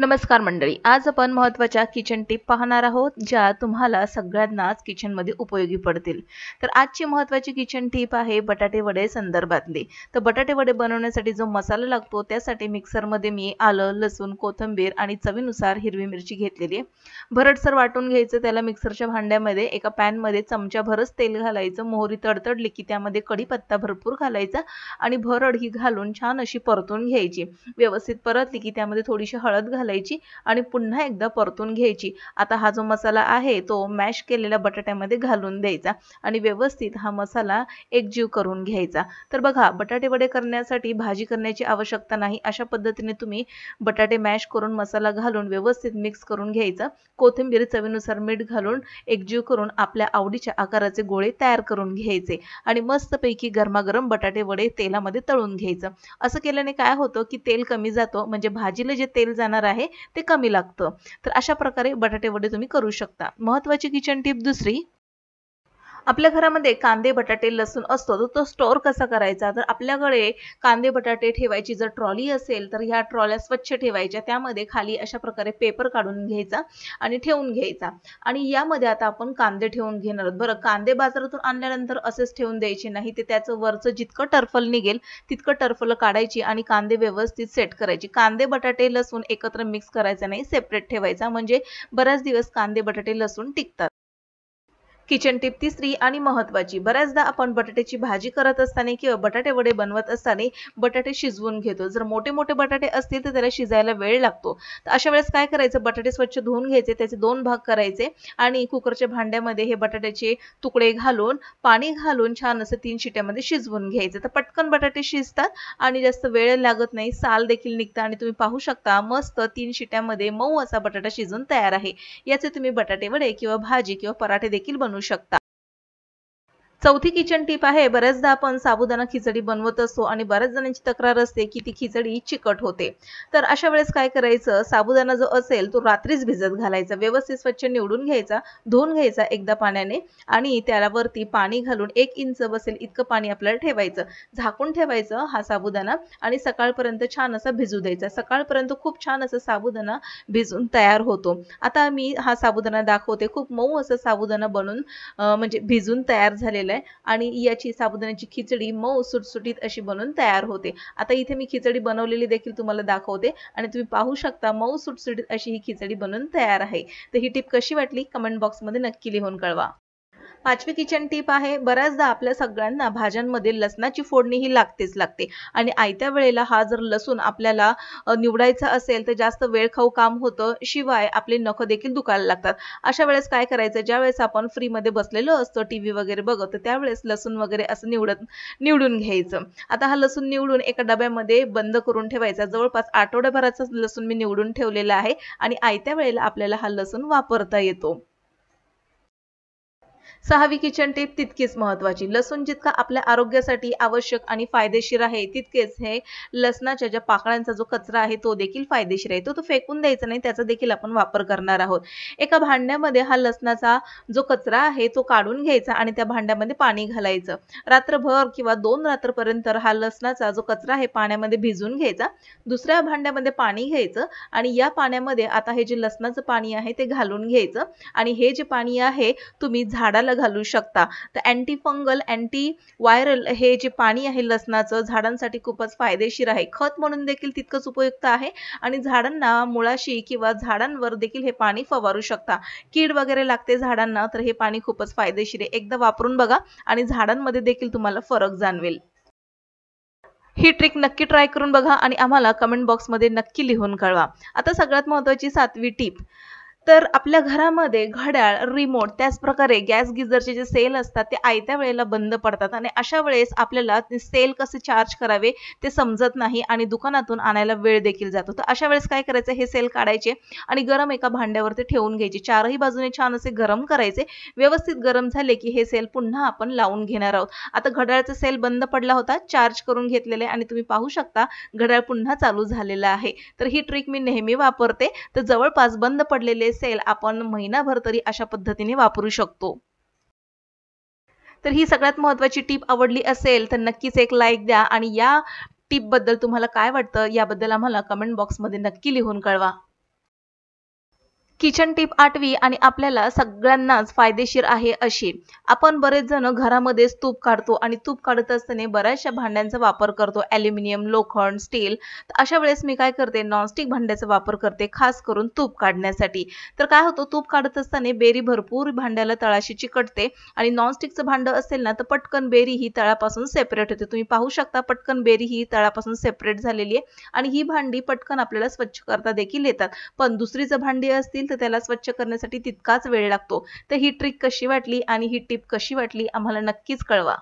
नमस्कार मंडळी आज आपण महत्त्वाच्या किचन टिप पाहणार आहोत ज्या तुम्हाला सगळ्यांनाच किचनमध्ये उपयोगी पडतील तर आजची महत्वाची किचन टिप आहे बटाटे वडे संदर्भातली तर बटाटे वडे बनवण्यासाठी जो मसाला लागतो त्यासाठी मिक्सरमध्ये मी आलं लसूण कोथंबीर आणि चवीनुसार हिरवी मिरची घेतलेली आहे भरडसर वाटून घ्यायचं त्याला मिक्सरच्या भांड्यामध्ये एका पॅनमध्ये चमच्याभरच तेल घालायचं मोहरी तडतडली की त्यामध्ये कढीपत्ता भरपूर घालायचा आणि भरड ही घालून छान अशी परतून घ्यायची व्यवस्थित परतली की त्यामध्ये थोडीशी हळद घाल घालायची आणि पुन्हा एकदा परतून घ्यायची आता हा जो मसाला आहे तो मॅश केलेल्या बटाट्यामध्ये घालून द्यायचा आणि व्यवस्थित हा मसाला एकजीव करून घ्यायचा तर बघा बटाटे वडे करण्यासाठी भाजी करण्याची आवश्यकता नाही अशा पद्धतीने तुम्ही बटाटे मॅश करून मसाला घालून व्यवस्थित मिक्स करून घ्यायचा कोथिंबीर चवीनुसार मीठ घालून एकजीव करून आपल्या आवडीच्या आकाराचे गोळे तयार करून घ्यायचे आणि मस्तपैकी गरमागरम बटाटे वडे तेलामध्ये तळून घ्यायचं असं केल्याने काय होतं की तेल कमी जातो म्हणजे भाजीला जे तेल जाणार आहे आहे ते कमी लागतं तर अशा प्रकारे बटाटे वडे तुम्ही करू शकता महत्वाची किचन टिप दुसरी आपल्या घरामध्ये कांदे बटाटे लसूण असतो तर तो स्टोअर कसा करायचा तर आपल्याकडे कांदे बटाटे ठेवायची जर ट्रॉली असेल तर ह्या ट्रॉल्या स्वच्छ ठेवायच्या त्यामध्ये खाली अशा प्रकारे पेपर काढून घ्यायचा आणि ठेवून घ्यायचा आणि यामध्ये आता आपण कांदे ठेवून घेणार आहोत बरं कांदे बाजारातून आणल्यानंतर असेच ठेवून द्यायचे नाही ते त्याचं वरचं जितकं टर्फल निघेल तितकं टर्फल काढायची आणि कांदे व्यवस्थित सेट करायची कांदे बटाटे लसूण एकत्र मिक्स करायचं नाही सेपरेट ठेवायचा म्हणजे बऱ्याच दिवस कांदे बटाटे लसूण टिकतात किचन टिप तिसरी आणि महत्वाची बऱ्याचदा आपण बटाट्याची भाजी करत असताना किंवा बटाटे वडे बनवत असताना बटाटे शिजवून घेतो जर मोठे मोठे बटाटे असतील तर त्याला शिजायला वेळ लागतो तर अशा वेळेस काय करायचं बटाटे स्वच्छ धुवून घ्यायचे त्याचे दोन भाग करायचे आणि कुकरच्या भांड्यामध्ये हे बटाट्याचे तुकडे घालून पाणी घालून छान असं तीन शिट्यामध्ये शिजवून घ्यायचं तर पटकन बटाटे शिजतात आणि जास्त वेळ लागत नाही साल देखील निघतं आणि तुम्ही पाहू शकता मस्त तीन शिट्यामध्ये मऊ असा बटाटा शिजून तयार आहे याचे तुम्ही बटाटे वडे किंवा भाजी किंवा पराठे देखील बनवू शकता चौथी किचन टीप आहे बऱ्याचदा आपण साबुदाणा खिचडी बनवत असतो आणि बऱ्याच जणांची तक्रार असते की ती खिचडी चिकट होते तर अशा वेळेस काय करायचं साबुदाणा जो असेल तो रात्रीच भिजत घालायचा व्यवस्थित स्वच्छ निवडून घ्यायचा धुवून घ्यायचा एकदा पाण्याने आणि त्यावरती पाणी घालून एक इंच बसेल इतकं पाणी आपल्याला ठेवायचं झाकून ठेवायचं हा साबुदाणा आणि सकाळपर्यंत छान असा भिजू द्यायचा सकाळपर्यंत खूप छान असा साबुदाणा भिजून तयार होतो आता मी हा साबुदाणा दाखवते खूप मऊ असा साबुदाणा बनून म्हणजे भिजून तयार झालेला आहे आणि याची साबुदाण्याची खिचडी मऊ सुटसुटीत अशी बनवून तयार होते आता इथे मी खिचडी बनवलेली देखील तुम्हाला दाखवते आणि तुम्ही पाहू शकता मऊ सुटसुटीत अशी ही खिचडी बनवून तयार आहे तर ही टीप कशी वाटली कमेंट बॉक्समध्ये नक्की लिहून कळवा पाचवी किचन टीप आहे बऱ्याचदा आपल्या सगळ्यांना भाज्यांमध्ये लसणाची फोडणी ही लागतेच लागते आणि आयत्या वेळेला हा जर लसूण आपल्याला निवडायचा असेल तर जास्त वेळ खाऊ काम होतं शिवाय आपले नख देखील दुखायला लागतात अशा वेळेस काय करायचं ज्या वेळेस आपण फ्रीमध्ये बसलेलो असतो टी व्ही वगैरे बघत तर त्यावेळेस लसूण वगैरे असं निवडत निवडून घ्यायचं आता हा लसूण निवडून एका डब्यामध्ये बंद करून ठेवायचा जवळपास आठवड्याभराचा लसूण मी निवडून ठेवलेला आहे आणि आयत्या वेळेला आपल्याला हा लसूण वापरता येतो सहावी किचन टीप तितकीच महत्वाची लसूण जितका आपल्या आरोग्यासाठी आवश्यक आणि फायदेशीर आहे तितकेच हे लसणाच्या ज्या पाकळ्यांचा जो कचरा आहे तो देखील फायदेशीर आहे तो तो फेकून द्यायचा नाही त्याचा देखील आपण वापर करणार आहोत एका भांड्यामध्ये हा लसणाचा जो कचरा आहे तो काढून घ्यायचा आणि त्या भांड्यामध्ये पाणी घालायचं रात्रभर किंवा दोन रात्रपर्यंत हा लसणाचा जो कचरा आहे पाण्यामध्ये भिजून घ्यायचा दुसऱ्या भांड्यामध्ये पाणी घ्यायचं आणि या पाण्यामध्ये आता हे जे लसणाचं पाणी आहे ते घालून घ्यायचं आणि हे जे पाणी आहे तुम्ही झाडाला घालू शकता तर अँटी फंगल अँटी व्हायरल हे जे पाणी आहे लसणाचं झाडांसाठी खूपच फायदेशीर आहे खत म्हणून देखील तितकंच उपयुक्त आहे आणि झाडांना मुळाशी किंवा झाडांवर देखील हे पाणी फवारू शकता कीड वगैरे लागते झाडांना तर हे पाणी खूपच फायदेशीर आहे एकदा वापरून बघा आणि झाडांमध्ये देखील तुम्हाला फरक जाणवेल ही ट्रिक नक्की ट्राय करून बघा आणि आम्हाला कमेंट बॉक्समध्ये नक्की लिहून कळवा आता सगळ्यात महत्त्वाची सातवी टीप तर आपल्या घरामध्ये घड्याळ रिमोट त्याचप्रकारे गॅस गिजरचे जे सेल असतात ते आयत्या वेळेला बंद पडतात आणि अशा वेळेस आपल्याला सेल कसे चार्ज करावे ते समजत नाही आणि दुकानातून आणायला वेळ देखील जातो तर अशा वेळेस काय करायचं हे सेल काढायचे आणि गरम एका भांड्यावरती ठेवून घ्यायचे चारही बाजूने छान असे गरम करायचे व्यवस्थित गरम झाले की हे सेल पुन्हा आपण लावून घेणार आहोत आता घड्याळचा सेल बंद पडला होता चार्ज करून घेतलेले आणि तुम्ही पाहू शकता घड्याळ पुन्हा चालू झालेला आहे तर ही ट्रिक मी नेहमी वापरते तर जवळपास बंद पडलेले सेल आपण महिनाभर तरी अशा पद्धतीने वापरू शकतो तर ही सगळ्यात महत्त्वाची टीप आवडली असेल तर नक्कीच एक लाईक द्या आणि या टीप बद्दल तुम्हाला काय वाटतं याबद्दल आम्हाला कमेंट बॉक्समध्ये नक्की लिहून कळवा किचन टिप आठवी आणि आपल्याला सगळ्यांनाच फायदेशीर आहे अशी आपण बरेच जण घरामध्येच तूप काढतो आणि तूप काढत असताना बऱ्याचशा भांड्यांचा वापर करतो ॲल्युमिनियम लोखंड स्टील तर अशा वेळेस मी काय करते नॉनस्टिक भांड्याचा वापर करते खास करून तूप काढण्यासाठी तर काय होतं तूप काढत असताना बेरी भरपूर भांड्याला तळाशी चिकटते आणि नॉनस्टिकचं भांडं असेल ना तर पटकन बेरी ही तळापासून सेपरेट होते तुम्ही पाहू शकता पटकन बेरी ही तळापासून सेपरेट झालेली आहे आणि ही भांडी पटकन आपल्याला स्वच्छ करता देखील येतात पण दुसरी जर भांडी असतील असतील तर त्याला स्वच्छ करण्यासाठी तितकाच वेळ लागतो तर ही ट्रिक कशी वाटली आणि ही टिप कशी वाटली आम्हाला नक्कीच कळवा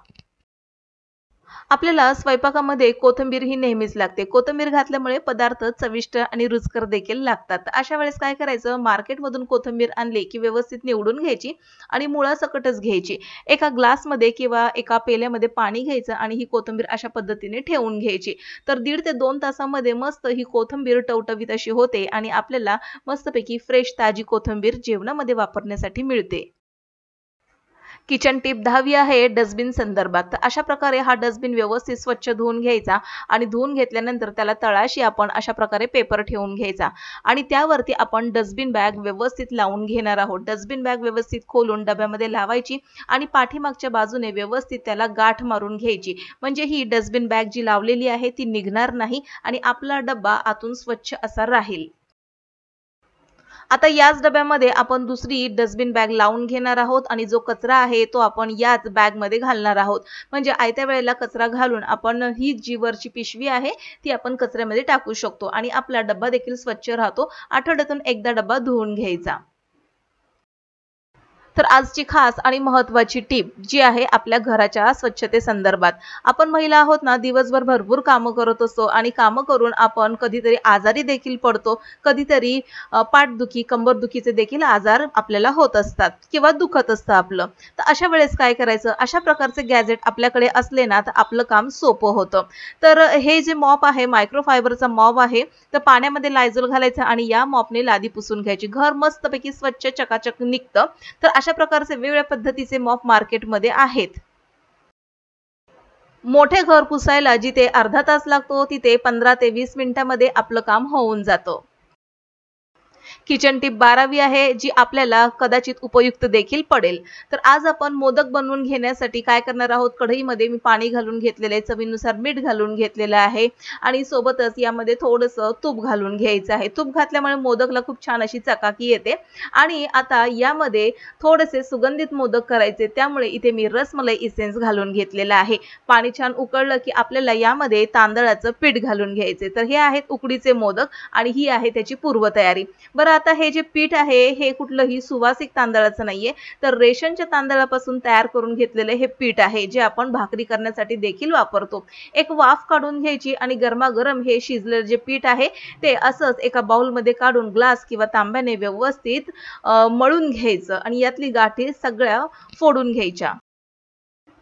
आपल्याला स्वयंपाकामध्ये कोथिंबीर ही नेहमीच लागते कोथिंबीर घातल्यामुळे पदार्थ चविष्ट आणि रुचकर देखील लागतात अशा वेळेस काय करायचं मार्केटमधून कोथिंबीर आणली की व्यवस्थित निवडून घ्यायची आणि मुळासकटच घ्यायची एका ग्लासमध्ये किंवा एका पेल्यामध्ये पाणी घ्यायचं आणि ही कोथिंबीर अशा पद्धतीने ठेवून घ्यायची तर दीड ते दोन तासामध्ये मस्त ही कोथिंबीर टवटवीत अशी होते आणि आपल्याला मस्तपैकी फ्रेश ताजी कोथिंबीर जेवणामध्ये वापरण्यासाठी मिळते किचन टिप दहावी आहे डस्टबिन संदर्भात अशा प्रकारे हा डस्टबिन व्यवस्थित स्वच्छ धुवून घ्यायचा आणि धुवून घेतल्यानंतर त्याला तळाशी आपण अशा प्रकारे पेपर ठेवून घ्यायचा आणि त्यावरती आपण डस्टबिन बॅग व्यवस्थित लावून घेणार आहोत डस्टबिन बॅग व्यवस्थित खोलून डब्यामध्ये लावायची आणि पाठीमागच्या बाजूने व्यवस्थित त्याला गाठ मारून घ्यायची म्हणजे ही डस्टबिन बॅग जी लावलेली आहे ती निघणार नाही आणि आपला डब्बा आतून स्वच्छ असा राहील आता याच डब्यामध्ये आपण दुसरी डस्टबिन बॅग लावून घेणार आहोत आणि जो कचरा आहे तो आपण याच बॅगमध्ये घालणार आहोत म्हणजे आयत्या वेळेला कचरा घालून आपण ही जी वरची पिशवी आहे ती आपण कचऱ्यामध्ये टाकू शकतो आणि आपला डब्बा देखील स्वच्छ राहतो आठवड्यातून एकदा डब्बा धुवून घ्यायचा तर आजची खास आणि महत्वाची टीप जी आहे आपल्या घराच्या स्वच्छते संदर्भात आपण महिला आहोत ना दिवसभर भरपूर कामं करत असतो आणि कामं करून आपण कधीतरी आजारी देखील पडतो कधीतरी पाठदुखी कंबरदुखीचे देखील आजार आपल्याला होत असतात किंवा दुखत असतं आपलं तर अशा वेळेस काय करायचं अशा प्रकारचे गॅजेट आपल्याकडे असले ना तर आपलं काम सोपं होतं तर हे जे मॉप आहे मायक्रोफायबरचा मॉप आहे तर पाण्यामध्ये लायझोल घालायचं आणि या मॉपने लादी पुसून घ्यायची घर मस्तपैकी स्वच्छ चकाचक निघतं तर अशा प्रकारचे वेगवेगळ्या पद्धतीचे मॉप मार्केटमध्ये आहेत मोठे घर पुसायला जिथे अर्धा तास लागतो तिथे पंधरा ते वीस मिनिटांमध्ये आपलं काम होऊन जातो। किचन टिप बारावी आहे जी आपल्याला कदाचित उपयुक्त देखील पडेल तर आज आपण मोदक बनवून घेण्यासाठी काय करणार आहोत कढईमध्ये मी पाणी घालून घेतलेले चवीनुसार मीठ घालून घेतलेलं आहे आणि सोबतच यामध्ये थोडंसं तूप घालून घ्यायचं आहे तूप घातल्यामुळे मोदकला खूप छान अशी चकाकी येते आणि आता यामध्ये थोडेसे सुगंधित मोदक करायचे त्यामुळे इथे मी रसमलाई इसेन्स घालून घेतलेला आहे पाणी छान उकळलं की आपल्याला यामध्ये तांदळाचं पीठ घालून घ्यायचे तर हे आहेत उकडीचे मोदक आणि ही आहे त्याची पूर्वतयारी बरं आता हे जे पीठ आहे हे कुठलंही सुवासिक तांदळाचं नाहीये तर रेशनच्या तांदळापासून तयार करून घेतलेले हे पीठ आहे जे आपण भाकरी करण्यासाठी देखील वापरतो एक वाफ काढून घ्यायची आणि गरमागरम हे शिजलेलं जे पीठ आहे ते असंच एका बाउलमध्ये काढून ग्लास किंवा तांब्याने व्यवस्थित मळून घ्यायचं आणि यातली गाठी सगळ्या फोडून घ्यायच्या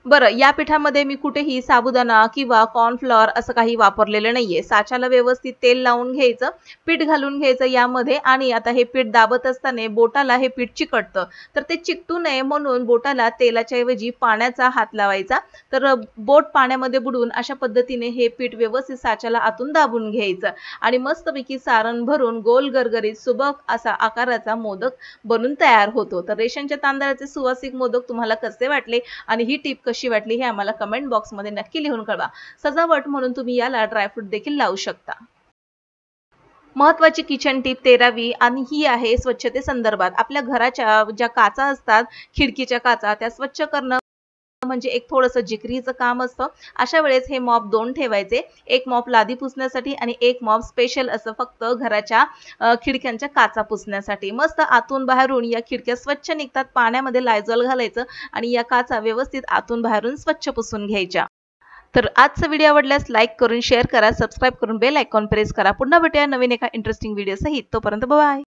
बरं या पिठामध्ये मी कुठेही साबुदाणा किंवा कॉर्नफ्लॉवर असं काही वापरलेलं नाहीये साच्याला व्यवस्थित तेल लावून घ्यायचं पीठ घालून घ्यायचं यामध्ये आणि आता हे पीठ दाबत असताना बोटाला हे पीठ चिकटतं तर ते चिकटू नये म्हणून बोटाला तेलाच्याऐवजी ऐवजी पाण्याचा हात लावायचा तर बोट पाण्यामध्ये बुडवून अशा पद्धतीने हे पीठ व्यवस्थित साच्याला आतून दाबून घ्यायचं आणि मस्तपैकी सारण भरून गोल गरगरीत सुबक असा आकाराचा मोदक बनून तयार होतो तर रेशनच्या तांदळाचे सुवासिक मोदक तुम्हाला कसे वाटले आणि ही टीप कशी वाटली हे आम्हाला कमेंट बॉक्समध्ये नक्की लिहून कळवा सजावट म्हणून तुम्ही याला ड्रायफ्रूट देखील लावू शकता महत्वाची किचन टीप तेरावी आणि ही आहे स्वच्छते संदर्भात आपल्या घराच्या ज्या काचा असतात खिडकीच्या काचा त्या स्वच्छ करणं म्हणजे एक थोडस जिकरीचं काम असतं अशा वेळेस हे मॉप दोन ठेवायचे एक मॉप लादी पुसण्यासाठी आणि एक मॉप स्पेशल असं फक्त घराच्या खिडक्यांच्या काचा पुसण्यासाठी मस्त आतून बाहेरून या खिडक्या स्वच्छ निघतात पाण्यामध्ये लायझॉल घालायचं आणि या काचा व्यवस्थित आतून बाहेरून स्वच्छ पुसून घ्यायच्या तर आजचा व्हिडिओ आवडल्यास लाईक करून शेअर करा सबस्क्राईब करून बेल आयकॉन प्रेस करा पुन्हा भेटूया नवीन एका इंटरेस्टिंग व्हिडिओसहित तोपर्यंत बाय